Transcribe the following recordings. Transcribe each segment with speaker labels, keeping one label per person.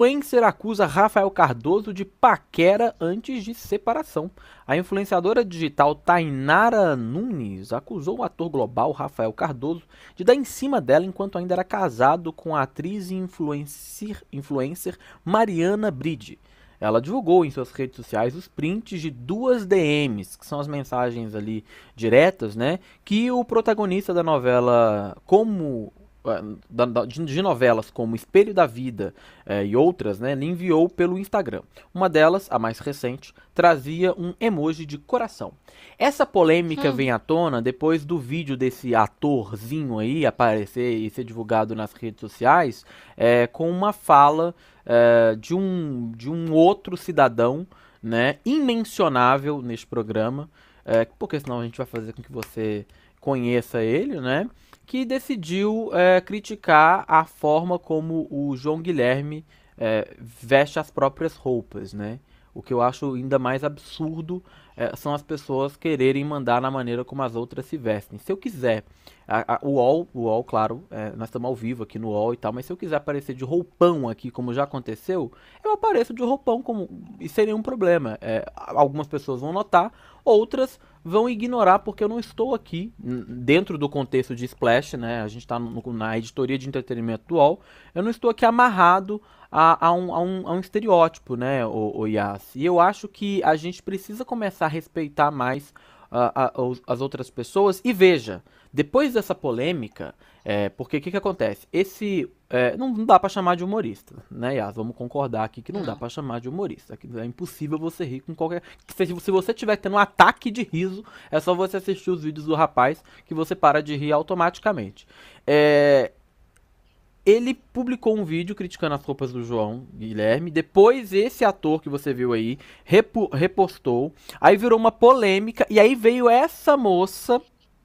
Speaker 1: Influencer acusa Rafael Cardoso de paquera antes de separação. A influenciadora digital Tainara Nunes acusou o ator global Rafael Cardoso de dar em cima dela enquanto ainda era casado com a atriz e influencer, influencer Mariana Bride. Ela divulgou em suas redes sociais os prints de duas DMs, que são as mensagens ali diretas, né, que o protagonista da novela Como ah, de novelas como Espelho da Vida eh, e outras, né, lhe enviou pelo Instagram. Uma delas, a mais recente, trazia um emoji de coração. Essa polêmica hum. vem à tona depois do vídeo desse atorzinho aí aparecer e ser divulgado nas redes sociais é com uma fala eh, de, um, de um outro cidadão né, imencionável neste programa, porque senão a gente vai fazer com que você conheça ele, né? que decidiu é, criticar a forma como o João Guilherme é, veste as próprias roupas, né? O que eu acho ainda mais absurdo é, são as pessoas quererem mandar na maneira como as outras se vestem. Se eu quiser, a, a, o UOL, o UOL, claro, é, nós estamos ao vivo aqui no UOL e tal, mas se eu quiser aparecer de roupão aqui, como já aconteceu, eu apareço de roupão como, e sem nenhum problema. É, algumas pessoas vão notar, outras vão ignorar porque eu não estou aqui dentro do contexto de Splash, né? A gente está na editoria de entretenimento do UOL. Eu não estou aqui amarrado a, a, um, a, um, a um, estereótipo, né, o, o Yas? E eu acho que a gente precisa começar a respeitar mais uh, as outras pessoas. E veja, depois dessa polêmica, é, porque o que, que acontece? Esse. É, não, não dá para chamar de humorista, né, Yas? Vamos concordar aqui que não, dá para chamar de humorista. Que é impossível você rir com qualquer. Se, se você tiver tendo um ataque de riso, é só você assistir os vídeos do rapaz que você para de rir automaticamente. É, ele publicou um vídeo criticando as roupas do João Guilherme. Depois, esse ator que você viu aí repostou. Aí virou uma polêmica. E aí veio essa moça,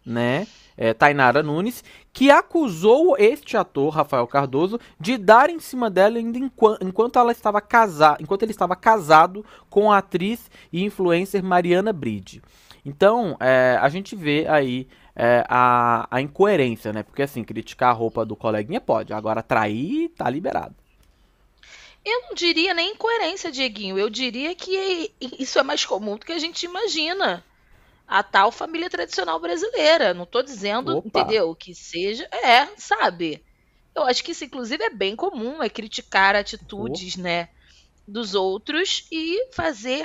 Speaker 1: né? é, Tainara Nunes, que acusou este ator, Rafael Cardoso, de dar em cima dela enquanto, enquanto ela estava casada, enquanto ele estava casado com a atriz e influencer Mariana Bride. Então, é, a gente vê aí é, a, a, incoerência, né? Porque assim, criticar a roupa do coleguinha pode, agora trair tá liberado.
Speaker 2: Eu não diria nem incoerência, Dieguinho. Eu diria que é, isso é mais comum do que a gente imagina a tal família tradicional brasileira. Não estou dizendo, Opa. entendeu? Que seja. É, sabe? Eu acho que isso, inclusive, é bem comum, é criticar atitudes, né? Dos outros e fazer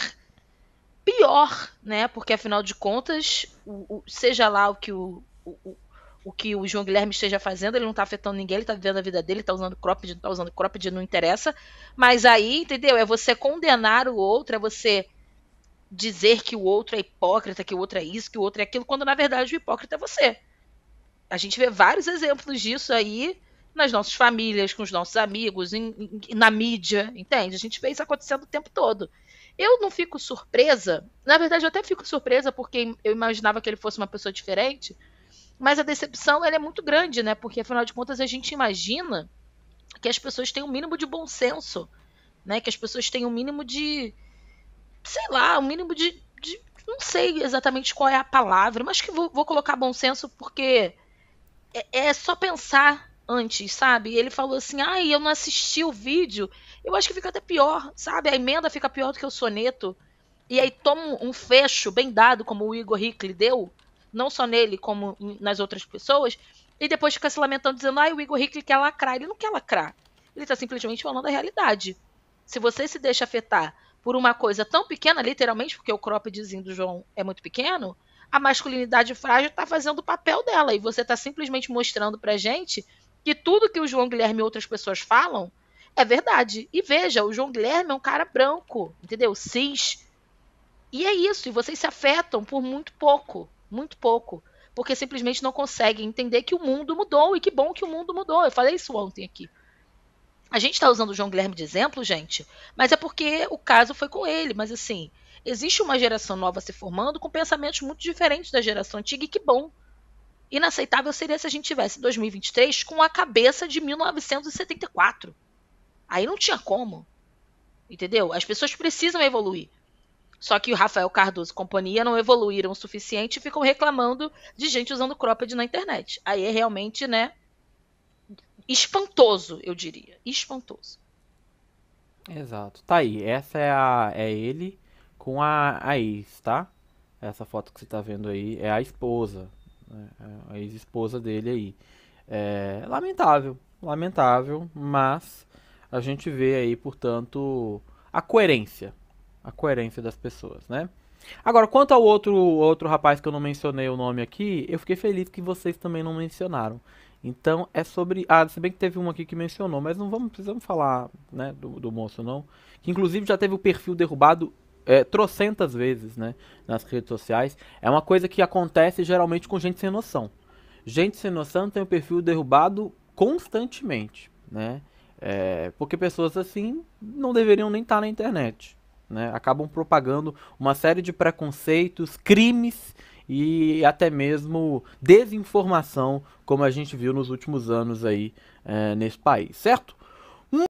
Speaker 2: pior, né? Porque, afinal de contas, o, o, seja lá o que o, o o que o João Guilherme esteja fazendo, ele não está afetando ninguém, ele está vivendo a vida dele, está usando cropped, não tá usando cropped, tá não interessa. Mas aí, entendeu? É você condenar o outro, é você dizer que o outro é hipócrita, que o outro é isso, que o outro é aquilo, quando na verdade o hipócrita é você. A gente vê vários exemplos disso aí nas nossas famílias, com os nossos amigos, em, em, na mídia, entende? A gente vê isso acontecendo o tempo todo. Eu não fico surpresa, na verdade eu até fico surpresa porque eu imaginava que ele fosse uma pessoa diferente, mas a decepção ela é muito grande, né? Porque afinal de contas a gente imagina que as pessoas têm o um mínimo de bom senso, né? Que as pessoas têm o um mínimo de sei lá, o mínimo de, de, Não sei exatamente qual é a palavra, mas que vou, vou colocar bom senso porque é, é, só pensar antes, sabe? Ele falou assim: ai, ah, eu não assisti o vídeo. Eu acho que fica até pior, sabe? A emenda fica pior do que o soneto. E aí toma um fecho bem dado, como o Igor Hickley deu, não só nele, como nas outras pessoas, e depois fica se lamentando, dizendo, ai, ah, o Igor Hickley quer lacrar. Ele não quer lacrar. Ele está simplesmente falando a realidade. Se você se deixa afetar por uma coisa tão pequena, literalmente, porque o croppedzinho do João é muito pequeno, a masculinidade frágil está fazendo o papel dela. E você está simplesmente mostrando para gente que tudo que o João Guilherme e outras pessoas falam é verdade. E veja, o João Guilherme é um cara branco, entendeu? Cis. E é isso. E vocês se afetam por muito pouco. Muito pouco. Porque simplesmente não conseguem entender que o mundo mudou. E que bom que o mundo mudou. Eu falei isso ontem aqui. A gente está usando o João Guilherme de exemplo, gente, mas é porque o caso foi com ele. Mas assim, existe uma geração nova se formando com pensamentos muito diferentes da geração antiga, e que bom. Inaceitável seria se a gente tivesse 2023 com a cabeça de 1974. Aí não tinha como. Entendeu? As pessoas precisam evoluir. Só que o Rafael Cardoso e companhia não evoluíram o suficiente e ficam reclamando de gente usando cropped na internet. Aí é realmente, né, espantoso, eu diria. Espantoso.
Speaker 1: Exato. Tá aí. Essa é a é ele com a, a ex, tá? Essa foto que você tá vendo aí é a esposa. Né? É a ex-esposa dele aí. É lamentável. Lamentável, mas a gente vê aí, portanto, a coerência. A coerência das pessoas, né? Agora, quanto ao outro outro rapaz que eu não mencionei o nome aqui, eu fiquei feliz que vocês também não mencionaram. Então é sobre. Ah, se bem que teve um aqui que mencionou, mas não vamos precisamos falar né, do, do moço, não. Que inclusive já teve o perfil derrubado é, trocentas vezes né, nas redes sociais. É uma coisa que acontece geralmente com gente sem noção. Gente sem noção tem o perfil derrubado constantemente. Né? É, porque pessoas assim não deveriam nem estar na internet. Né? Acabam propagando uma série de preconceitos, crimes e até mesmo desinformação, como a gente viu nos últimos anos aí é, nesse país, certo?